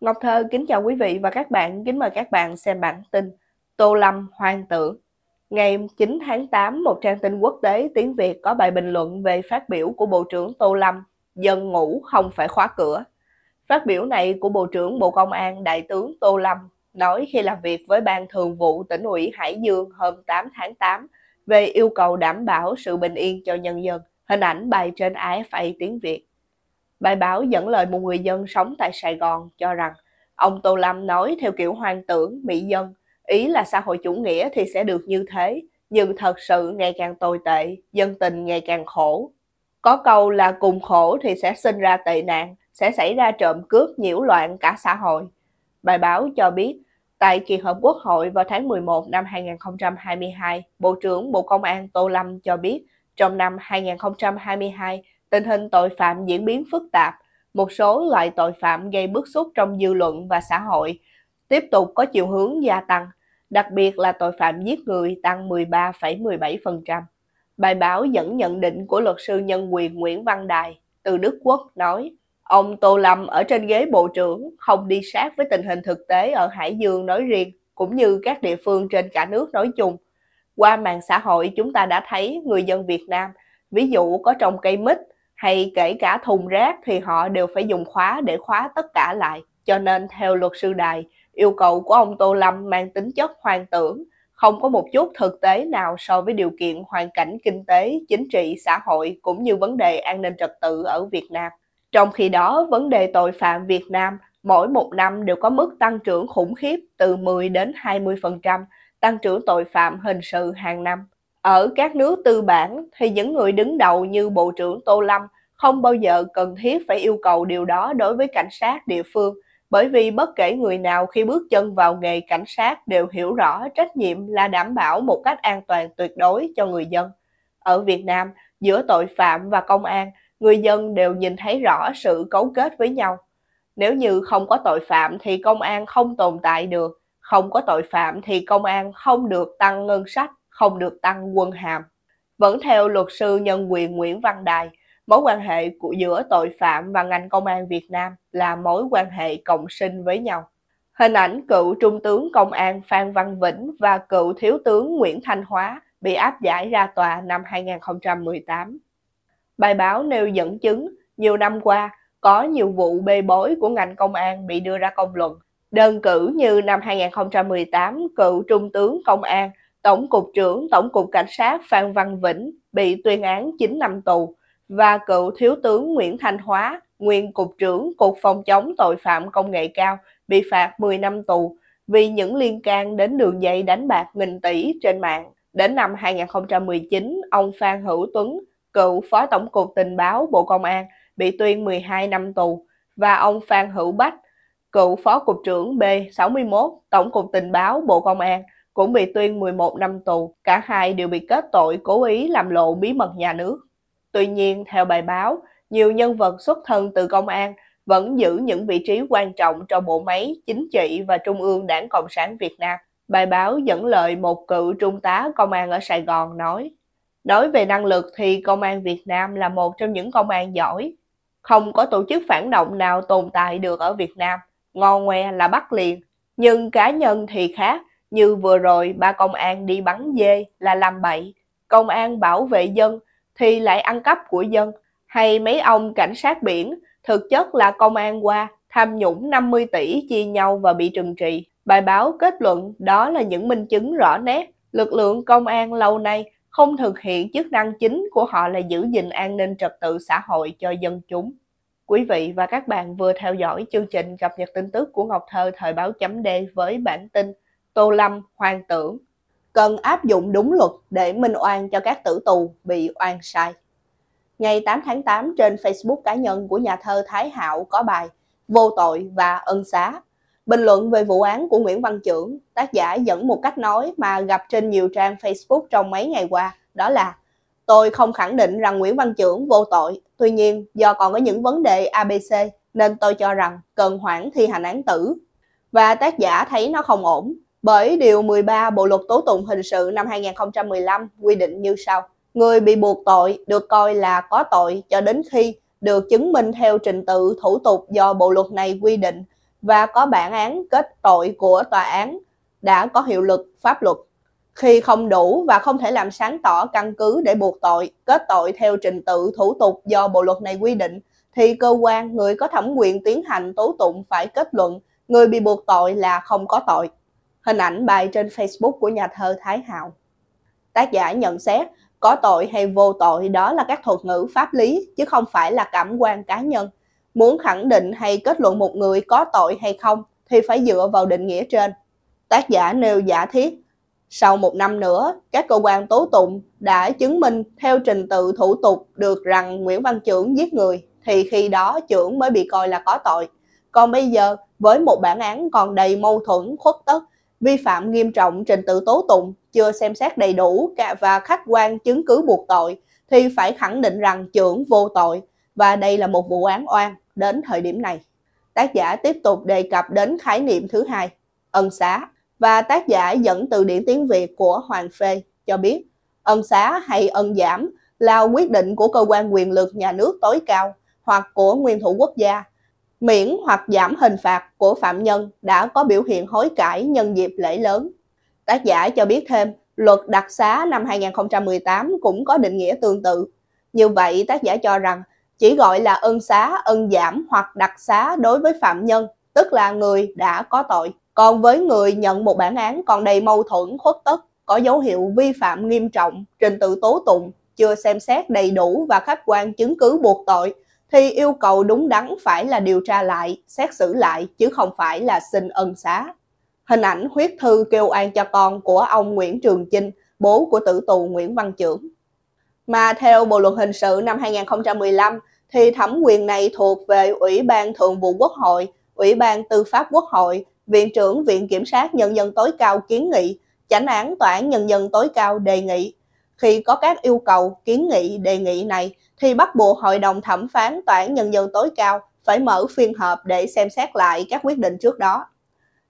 Ngọc Thơ kính chào quý vị và các bạn, kính mời các bạn xem bản tin Tô Lâm Hoàng Tử. Ngày 9 tháng 8, một trang tin quốc tế tiếng Việt có bài bình luận về phát biểu của Bộ trưởng Tô Lâm, dân ngủ không phải khóa cửa. Phát biểu này của Bộ trưởng Bộ Công an Đại tướng Tô Lâm nói khi làm việc với Ban Thường vụ tỉnh ủy Hải Dương hôm 8 tháng 8 về yêu cầu đảm bảo sự bình yên cho nhân dân, hình ảnh bài trên AFA tiếng Việt. Bài báo dẫn lời một người dân sống tại Sài Gòn cho rằng ông Tô Lâm nói theo kiểu hoang tưởng, mỹ dân, ý là xã hội chủ nghĩa thì sẽ được như thế, nhưng thật sự ngày càng tồi tệ, dân tình ngày càng khổ. Có câu là cùng khổ thì sẽ sinh ra tệ nạn, sẽ xảy ra trộm cướp nhiễu loạn cả xã hội. Bài báo cho biết, tại kỳ họp quốc hội vào tháng 11 năm 2022, Bộ trưởng Bộ Công an Tô Lâm cho biết trong năm 2022 tình hình tội phạm diễn biến phức tạp, một số loại tội phạm gây bức xúc trong dư luận và xã hội tiếp tục có chiều hướng gia tăng, đặc biệt là tội phạm giết người tăng 13,17%. Bài báo dẫn nhận định của luật sư nhân quyền Nguyễn Văn Đài từ Đức Quốc nói, ông Tô Lâm ở trên ghế bộ trưởng không đi sát với tình hình thực tế ở Hải Dương nói riêng, cũng như các địa phương trên cả nước nói chung. Qua mạng xã hội chúng ta đã thấy người dân Việt Nam, ví dụ có trồng cây mít, hay kể cả thùng rác thì họ đều phải dùng khóa để khóa tất cả lại. Cho nên theo luật sư Đài, yêu cầu của ông Tô Lâm mang tính chất hoang tưởng, không có một chút thực tế nào so với điều kiện hoàn cảnh kinh tế, chính trị, xã hội cũng như vấn đề an ninh trật tự ở Việt Nam. Trong khi đó, vấn đề tội phạm Việt Nam mỗi một năm đều có mức tăng trưởng khủng khiếp từ 10 đến 20%, tăng trưởng tội phạm hình sự hàng năm. Ở các nước tư bản thì những người đứng đầu như Bộ trưởng Tô Lâm không bao giờ cần thiết phải yêu cầu điều đó đối với cảnh sát địa phương bởi vì bất kể người nào khi bước chân vào nghề cảnh sát đều hiểu rõ trách nhiệm là đảm bảo một cách an toàn tuyệt đối cho người dân. Ở Việt Nam, giữa tội phạm và công an, người dân đều nhìn thấy rõ sự cấu kết với nhau. Nếu như không có tội phạm thì công an không tồn tại được, không có tội phạm thì công an không được tăng ngân sách không được tăng quân hàm. Vẫn theo luật sư nhân quyền Nguyễn Văn Đài, mối quan hệ của giữa tội phạm và ngành công an Việt Nam là mối quan hệ cộng sinh với nhau. Hình ảnh cựu trung tướng công an Phan Văn Vĩnh và cựu thiếu tướng Nguyễn Thanh Hóa bị áp giải ra tòa năm 2018. Bài báo nêu dẫn chứng nhiều năm qua có nhiều vụ bê bối của ngành công an bị đưa ra công luận. Đơn cử như năm 2018, cựu trung tướng công an Tổng cục trưởng Tổng cục Cảnh sát Phan Văn Vĩnh bị tuyên án 9 năm tù và cựu Thiếu tướng Nguyễn Thanh Hóa, nguyên Cục trưởng Cục Phòng chống tội phạm công nghệ cao bị phạt 10 năm tù vì những liên can đến đường dây đánh bạc nghìn tỷ trên mạng. Đến năm 2019, ông Phan Hữu Tuấn, cựu Phó Tổng cục Tình báo Bộ Công an, bị tuyên 12 năm tù và ông Phan Hữu Bách, cựu Phó Cục trưởng B61 Tổng cục Tình báo Bộ Công an cũng bị tuyên 11 năm tù, cả hai đều bị kết tội cố ý làm lộ bí mật nhà nước. Tuy nhiên, theo bài báo, nhiều nhân vật xuất thân từ công an vẫn giữ những vị trí quan trọng trong bộ máy chính trị và Trung ương Đảng Cộng sản Việt Nam. Bài báo dẫn lời một cựu trung tá công an ở Sài Gòn nói, Nói về năng lực thì công an Việt Nam là một trong những công an giỏi. Không có tổ chức phản động nào tồn tại được ở Việt Nam. Ngon ngoe là bắt liền. Nhưng cá nhân thì khác. Như vừa rồi ba công an đi bắn dê là làm bậy, công an bảo vệ dân thì lại ăn cắp của dân, hay mấy ông cảnh sát biển thực chất là công an qua tham nhũng 50 tỷ chia nhau và bị trừng trị. Bài báo kết luận đó là những minh chứng rõ nét lực lượng công an lâu nay không thực hiện chức năng chính của họ là giữ gìn an ninh trật tự xã hội cho dân chúng. Quý vị và các bạn vừa theo dõi chương trình cập nhật tin tức của Ngọc Thơ thời báo chấm D với bản tin Tô Lâm hoang tưởng cần áp dụng đúng luật để minh oan cho các tử tù bị oan sai. Ngày 8 tháng 8 trên Facebook cá nhân của nhà thơ Thái Hạo có bài Vô tội và ân xá. Bình luận về vụ án của Nguyễn Văn Trưởng, tác giả dẫn một cách nói mà gặp trên nhiều trang Facebook trong mấy ngày qua, đó là Tôi không khẳng định rằng Nguyễn Văn Trưởng vô tội, tuy nhiên do còn có những vấn đề ABC nên tôi cho rằng cần hoãn thi hành án tử. Và tác giả thấy nó không ổn, bởi Điều 13 Bộ Luật Tố Tụng Hình sự năm 2015 quy định như sau. Người bị buộc tội được coi là có tội cho đến khi được chứng minh theo trình tự thủ tục do bộ luật này quy định và có bản án kết tội của tòa án đã có hiệu lực pháp luật. Khi không đủ và không thể làm sáng tỏ căn cứ để buộc tội, kết tội theo trình tự thủ tục do bộ luật này quy định, thì cơ quan người có thẩm quyền tiến hành tố tụng phải kết luận người bị buộc tội là không có tội hình ảnh bài trên Facebook của nhà thơ Thái hào Tác giả nhận xét, có tội hay vô tội đó là các thuật ngữ pháp lý, chứ không phải là cảm quan cá nhân. Muốn khẳng định hay kết luận một người có tội hay không thì phải dựa vào định nghĩa trên. Tác giả nêu giả thiết, sau một năm nữa, các cơ quan tố tụng đã chứng minh theo trình tự thủ tục được rằng Nguyễn Văn Trưởng giết người, thì khi đó Trưởng mới bị coi là có tội. Còn bây giờ, với một bản án còn đầy mâu thuẫn, khuất tất, vi phạm nghiêm trọng trình tự tố tụng, chưa xem xét đầy đủ và khách quan chứng cứ buộc tội, thì phải khẳng định rằng trưởng vô tội và đây là một vụ án oan đến thời điểm này. Tác giả tiếp tục đề cập đến khái niệm thứ hai, ân xá, và tác giả dẫn từ điển tiếng Việt của Hoàng Phê cho biết ân xá hay ân giảm là quyết định của cơ quan quyền lực nhà nước tối cao hoặc của nguyên thủ quốc gia miễn hoặc giảm hình phạt của phạm nhân đã có biểu hiện hối cải nhân dịp lễ lớn. Tác giả cho biết thêm, luật đặc xá năm 2018 cũng có định nghĩa tương tự. Như vậy, tác giả cho rằng chỉ gọi là ân xá, ân giảm hoặc đặc xá đối với phạm nhân, tức là người đã có tội. Còn với người nhận một bản án còn đầy mâu thuẫn, khuất tất, có dấu hiệu vi phạm nghiêm trọng, trình tự tố tụng, chưa xem xét đầy đủ và khách quan chứng cứ buộc tội, thì yêu cầu đúng đắn phải là điều tra lại, xét xử lại chứ không phải là xin ân xá. Hình ảnh huyết thư kêu an cho con của ông Nguyễn Trường Chinh, bố của tử tù Nguyễn Văn Trưởng. Mà theo Bộ luật hình sự năm 2015 thì thẩm quyền này thuộc về Ủy ban Thường vụ Quốc hội, Ủy ban Tư pháp Quốc hội, Viện trưởng Viện Kiểm sát Nhân dân tối cao kiến nghị, Chánh án Tòa án Nhân dân tối cao đề nghị khi có các yêu cầu, kiến nghị, đề nghị này thì bắt buộc Hội đồng thẩm phán Tòa án Nhân dân tối cao phải mở phiên họp để xem xét lại các quyết định trước đó.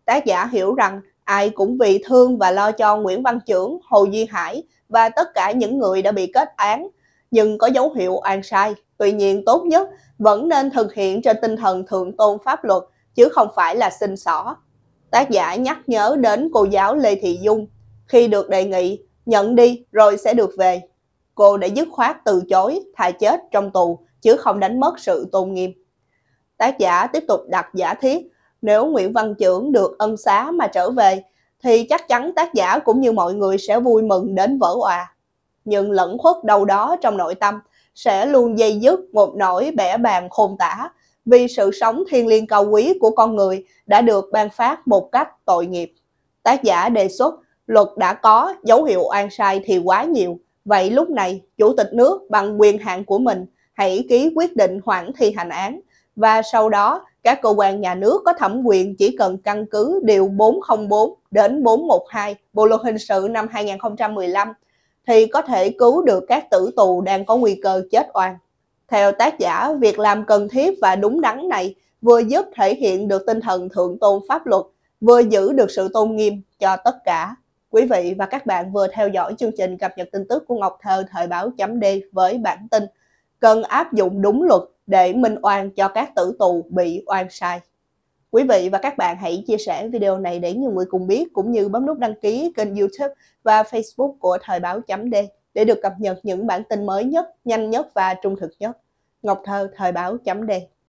Tác giả hiểu rằng ai cũng vì thương và lo cho Nguyễn Văn Trưởng, Hồ Duy Hải và tất cả những người đã bị kết án, nhưng có dấu hiệu oan sai. Tuy nhiên tốt nhất vẫn nên thực hiện trên tinh thần thượng tôn pháp luật, chứ không phải là xin xỏ. Tác giả nhắc nhớ đến cô giáo Lê Thị Dung. Khi được đề nghị, nhận đi rồi sẽ được về. Cô đã dứt khoát từ chối, thà chết trong tù, chứ không đánh mất sự tôn nghiêm. Tác giả tiếp tục đặt giả thiết, nếu Nguyễn Văn Trưởng được ân xá mà trở về, thì chắc chắn tác giả cũng như mọi người sẽ vui mừng đến vỡ òa. Nhưng lẫn khuất đâu đó trong nội tâm sẽ luôn dây dứt một nỗi bẻ bàn khôn tả vì sự sống thiên liêng cao quý của con người đã được ban phát một cách tội nghiệp. Tác giả đề xuất luật đã có dấu hiệu oan sai thì quá nhiều. Vậy lúc này, Chủ tịch nước bằng quyền hạn của mình hãy ký quyết định hoãn thi hành án và sau đó các cơ quan nhà nước có thẩm quyền chỉ cần căn cứ điều 404 đến 412 Bộ luật hình sự năm 2015 thì có thể cứu được các tử tù đang có nguy cơ chết oan. Theo tác giả, việc làm cần thiết và đúng đắn này vừa giúp thể hiện được tinh thần thượng tôn pháp luật, vừa giữ được sự tôn nghiêm cho tất cả. Quý vị và các bạn vừa theo dõi chương trình cập nhật tin tức của Ngọc Thơ Thời báo chấm D với bản tin Cần áp dụng đúng luật để minh oan cho các tử tù bị oan sai. Quý vị và các bạn hãy chia sẻ video này để nhiều người cùng biết cũng như bấm nút đăng ký kênh YouTube và Facebook của Thời báo chấm D để được cập nhật những bản tin mới nhất, nhanh nhất và trung thực nhất. Ngọc Thơ Thời báo chấm D